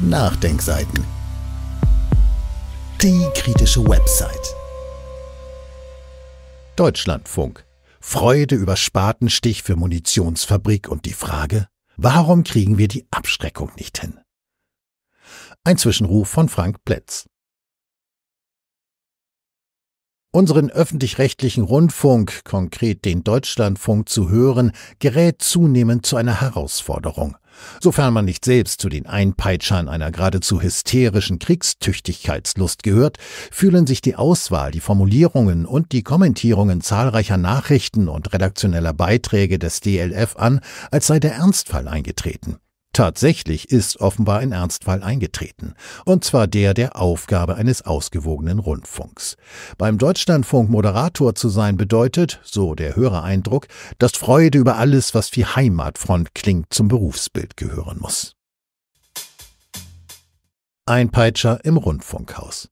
Nachdenkseiten. Die kritische Website. Deutschlandfunk. Freude über Spatenstich für Munitionsfabrik und die Frage, warum kriegen wir die Abschreckung nicht hin? Ein Zwischenruf von Frank Plätz. Unseren öffentlich-rechtlichen Rundfunk, konkret den Deutschlandfunk zu hören, gerät zunehmend zu einer Herausforderung. Sofern man nicht selbst zu den Einpeitschern einer geradezu hysterischen Kriegstüchtigkeitslust gehört, fühlen sich die Auswahl, die Formulierungen und die Kommentierungen zahlreicher Nachrichten und redaktioneller Beiträge des DLF an, als sei der Ernstfall eingetreten. Tatsächlich ist offenbar ein Ernstfall eingetreten, und zwar der der Aufgabe eines ausgewogenen Rundfunks. Beim Deutschlandfunk Moderator zu sein bedeutet, so der Hörereindruck, dass Freude über alles, was wie Heimatfront klingt, zum Berufsbild gehören muss. Ein Peitscher im Rundfunkhaus.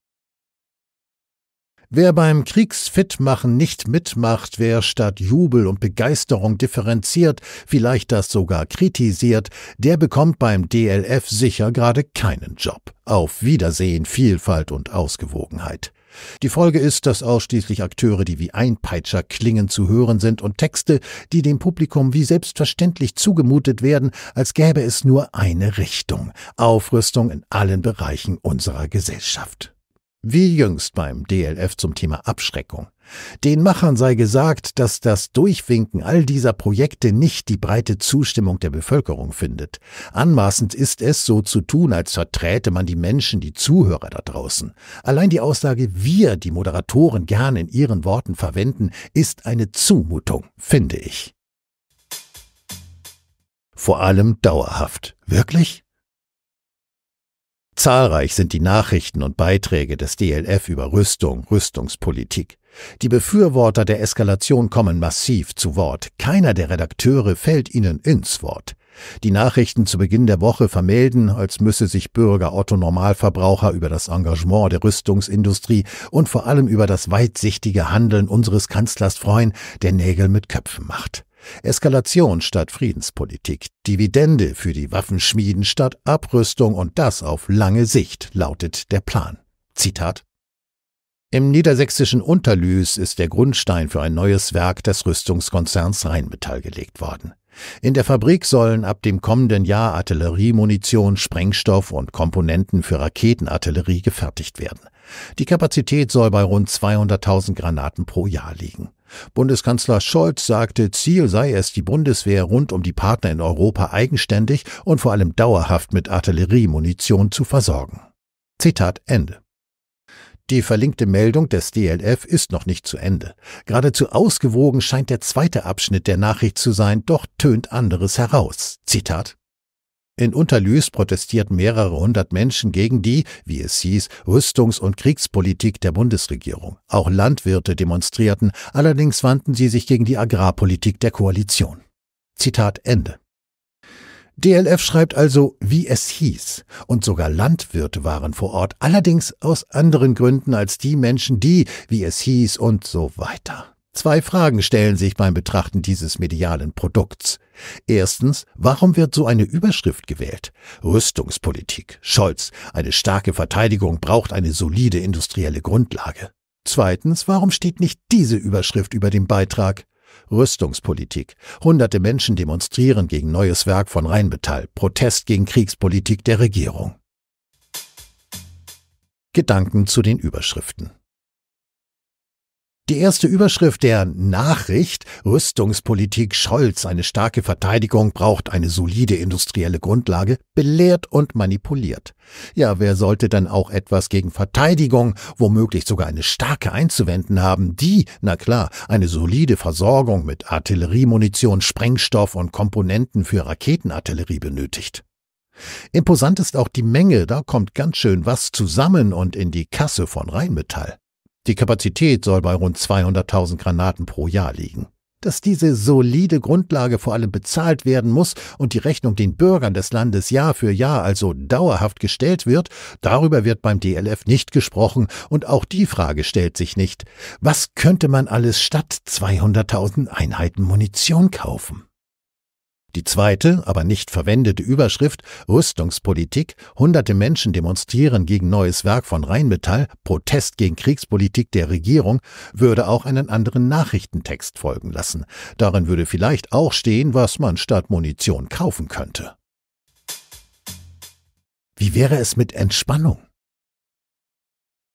Wer beim Kriegsfitmachen nicht mitmacht, wer statt Jubel und Begeisterung differenziert, vielleicht das sogar kritisiert, der bekommt beim DLF sicher gerade keinen Job. Auf Wiedersehen, Vielfalt und Ausgewogenheit. Die Folge ist, dass ausschließlich Akteure, die wie Einpeitscher klingen, zu hören sind und Texte, die dem Publikum wie selbstverständlich zugemutet werden, als gäbe es nur eine Richtung Aufrüstung in allen Bereichen unserer Gesellschaft. Wie jüngst beim DLF zum Thema Abschreckung. Den Machern sei gesagt, dass das Durchwinken all dieser Projekte nicht die breite Zustimmung der Bevölkerung findet. Anmaßend ist es, so zu tun, als verträte man die Menschen, die Zuhörer da draußen. Allein die Aussage, wir, die Moderatoren, gern in ihren Worten verwenden, ist eine Zumutung, finde ich. Vor allem dauerhaft. Wirklich? Zahlreich sind die Nachrichten und Beiträge des DLF über Rüstung, Rüstungspolitik. Die Befürworter der Eskalation kommen massiv zu Wort. Keiner der Redakteure fällt ihnen ins Wort. Die Nachrichten zu Beginn der Woche vermelden, als müsse sich Bürger Otto Normalverbraucher über das Engagement der Rüstungsindustrie und vor allem über das weitsichtige Handeln unseres Kanzlers freuen, der Nägel mit Köpfen macht. Eskalation statt Friedenspolitik, Dividende für die Waffenschmieden statt Abrüstung und das auf lange Sicht lautet der Plan. Zitat im niedersächsischen Unterlüß ist der Grundstein für ein neues Werk des Rüstungskonzerns Rheinmetall gelegt worden. In der Fabrik sollen ab dem kommenden Jahr Artilleriemunition, Sprengstoff und Komponenten für Raketenartillerie gefertigt werden. Die Kapazität soll bei rund 200.000 Granaten pro Jahr liegen. Bundeskanzler Scholz sagte, Ziel sei es, die Bundeswehr rund um die Partner in Europa eigenständig und vor allem dauerhaft mit Artilleriemunition zu versorgen. Zitat Ende. Die verlinkte Meldung des DLF ist noch nicht zu Ende. Geradezu ausgewogen scheint der zweite Abschnitt der Nachricht zu sein, doch tönt anderes heraus. Zitat in Unterlüß protestierten mehrere hundert Menschen gegen die, wie es hieß, Rüstungs- und Kriegspolitik der Bundesregierung. Auch Landwirte demonstrierten, allerdings wandten sie sich gegen die Agrarpolitik der Koalition. Zitat Ende. DLF schreibt also, wie es hieß, und sogar Landwirte waren vor Ort, allerdings aus anderen Gründen als die Menschen, die, wie es hieß und so weiter. Zwei Fragen stellen sich beim Betrachten dieses medialen Produkts. Erstens, warum wird so eine Überschrift gewählt? Rüstungspolitik. Scholz. Eine starke Verteidigung braucht eine solide industrielle Grundlage. Zweitens, warum steht nicht diese Überschrift über dem Beitrag? Rüstungspolitik. Hunderte Menschen demonstrieren gegen neues Werk von Rheinmetall. Protest gegen Kriegspolitik der Regierung. Gedanken zu den Überschriften. Die erste Überschrift der Nachricht Rüstungspolitik Scholz, eine starke Verteidigung braucht eine solide industrielle Grundlage, belehrt und manipuliert. Ja, wer sollte dann auch etwas gegen Verteidigung, womöglich sogar eine starke einzuwenden haben, die, na klar, eine solide Versorgung mit Artilleriemunition, Sprengstoff und Komponenten für Raketenartillerie benötigt. Imposant ist auch die Menge, da kommt ganz schön was zusammen und in die Kasse von Rheinmetall. Die Kapazität soll bei rund 200.000 Granaten pro Jahr liegen. Dass diese solide Grundlage vor allem bezahlt werden muss und die Rechnung den Bürgern des Landes Jahr für Jahr also dauerhaft gestellt wird, darüber wird beim DLF nicht gesprochen und auch die Frage stellt sich nicht. Was könnte man alles statt 200.000 Einheiten Munition kaufen? Die zweite, aber nicht verwendete Überschrift Rüstungspolitik, hunderte Menschen demonstrieren gegen neues Werk von Rheinmetall, Protest gegen Kriegspolitik der Regierung, würde auch einen anderen Nachrichtentext folgen lassen. Darin würde vielleicht auch stehen, was man statt Munition kaufen könnte. Wie wäre es mit Entspannung?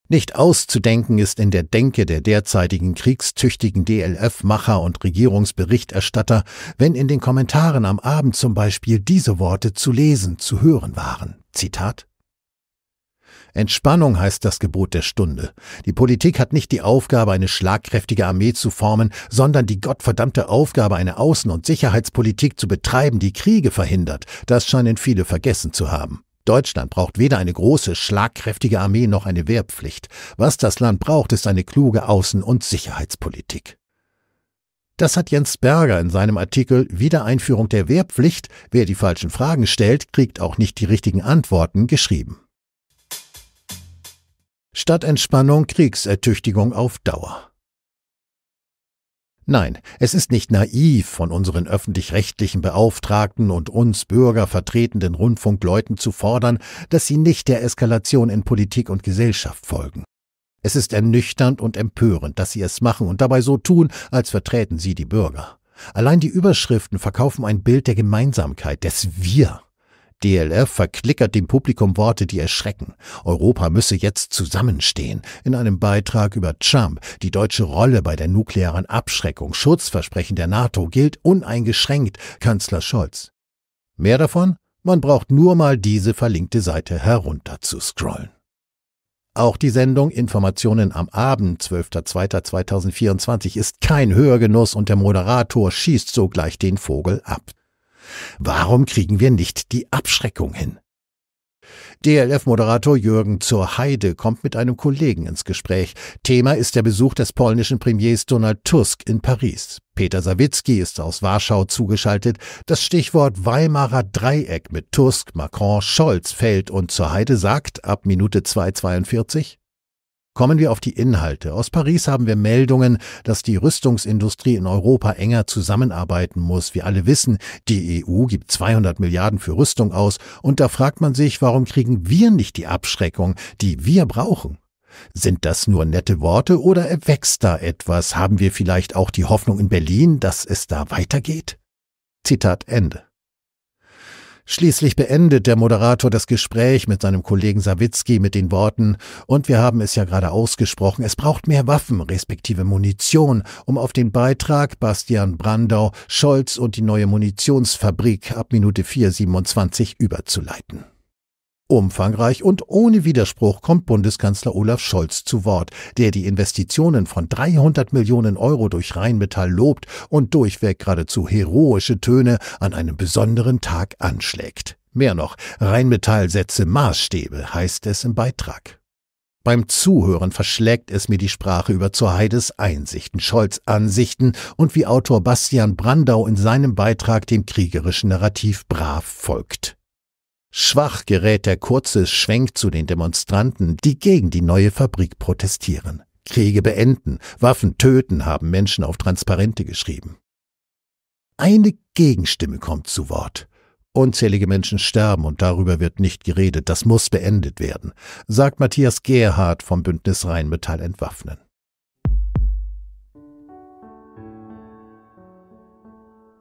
Nicht auszudenken ist in der Denke der derzeitigen kriegstüchtigen DLF-Macher und Regierungsberichterstatter, wenn in den Kommentaren am Abend zum Beispiel diese Worte zu lesen, zu hören waren. Zitat Entspannung heißt das Gebot der Stunde. Die Politik hat nicht die Aufgabe, eine schlagkräftige Armee zu formen, sondern die gottverdammte Aufgabe, eine Außen- und Sicherheitspolitik zu betreiben, die Kriege verhindert. Das scheinen viele vergessen zu haben. Deutschland braucht weder eine große, schlagkräftige Armee noch eine Wehrpflicht. Was das Land braucht, ist eine kluge Außen- und Sicherheitspolitik. Das hat Jens Berger in seinem Artikel Wiedereinführung der Wehrpflicht, wer die falschen Fragen stellt, kriegt auch nicht die richtigen Antworten geschrieben. Stadtentspannung, Kriegsertüchtigung auf Dauer. Nein, es ist nicht naiv, von unseren öffentlich-rechtlichen Beauftragten und uns Bürger vertretenden Rundfunkleuten zu fordern, dass sie nicht der Eskalation in Politik und Gesellschaft folgen. Es ist ernüchternd und empörend, dass sie es machen und dabei so tun, als vertreten sie die Bürger. Allein die Überschriften verkaufen ein Bild der Gemeinsamkeit, des Wir. DLF verklickert dem Publikum Worte, die erschrecken. Europa müsse jetzt zusammenstehen. In einem Beitrag über Trump, die deutsche Rolle bei der nuklearen Abschreckung, Schutzversprechen der NATO gilt uneingeschränkt, Kanzler Scholz. Mehr davon? Man braucht nur mal diese verlinkte Seite herunterzuscrollen. Auch die Sendung Informationen am Abend 12.02.2024 ist kein Hörgenuss und der Moderator schießt sogleich den Vogel ab. Warum kriegen wir nicht die Abschreckung hin? DLF-Moderator Jürgen zur Heide kommt mit einem Kollegen ins Gespräch. Thema ist der Besuch des polnischen Premiers Donald Tusk in Paris. Peter Sawicki ist aus Warschau zugeschaltet. Das Stichwort Weimarer Dreieck mit Tusk, Macron, Scholz fällt und zur Heide sagt ab Minute 2,42 Kommen wir auf die Inhalte. Aus Paris haben wir Meldungen, dass die Rüstungsindustrie in Europa enger zusammenarbeiten muss. Wir alle wissen, die EU gibt 200 Milliarden für Rüstung aus. Und da fragt man sich, warum kriegen wir nicht die Abschreckung, die wir brauchen? Sind das nur nette Worte oder erwächst da etwas? Haben wir vielleicht auch die Hoffnung in Berlin, dass es da weitergeht? Zitat Ende. Schließlich beendet der Moderator das Gespräch mit seinem Kollegen Sawicki mit den Worten, und wir haben es ja gerade ausgesprochen, es braucht mehr Waffen, respektive Munition, um auf den Beitrag Bastian Brandau, Scholz und die neue Munitionsfabrik ab Minute 427 überzuleiten. Umfangreich und ohne Widerspruch kommt Bundeskanzler Olaf Scholz zu Wort, der die Investitionen von 300 Millionen Euro durch Rheinmetall lobt und durchweg geradezu heroische Töne an einem besonderen Tag anschlägt. Mehr noch, Rheinmetall setze Maßstäbe, heißt es im Beitrag. Beim Zuhören verschlägt es mir die Sprache über zur Heides Einsichten, Scholz Ansichten und wie Autor Bastian Brandau in seinem Beitrag dem kriegerischen Narrativ brav folgt. Schwach gerät der kurze Schwenk zu den Demonstranten, die gegen die neue Fabrik protestieren. Kriege beenden, Waffen töten, haben Menschen auf Transparente geschrieben. Eine Gegenstimme kommt zu Wort. Unzählige Menschen sterben und darüber wird nicht geredet. Das muss beendet werden, sagt Matthias Gerhard vom Bündnis Rheinmetall Entwaffnen.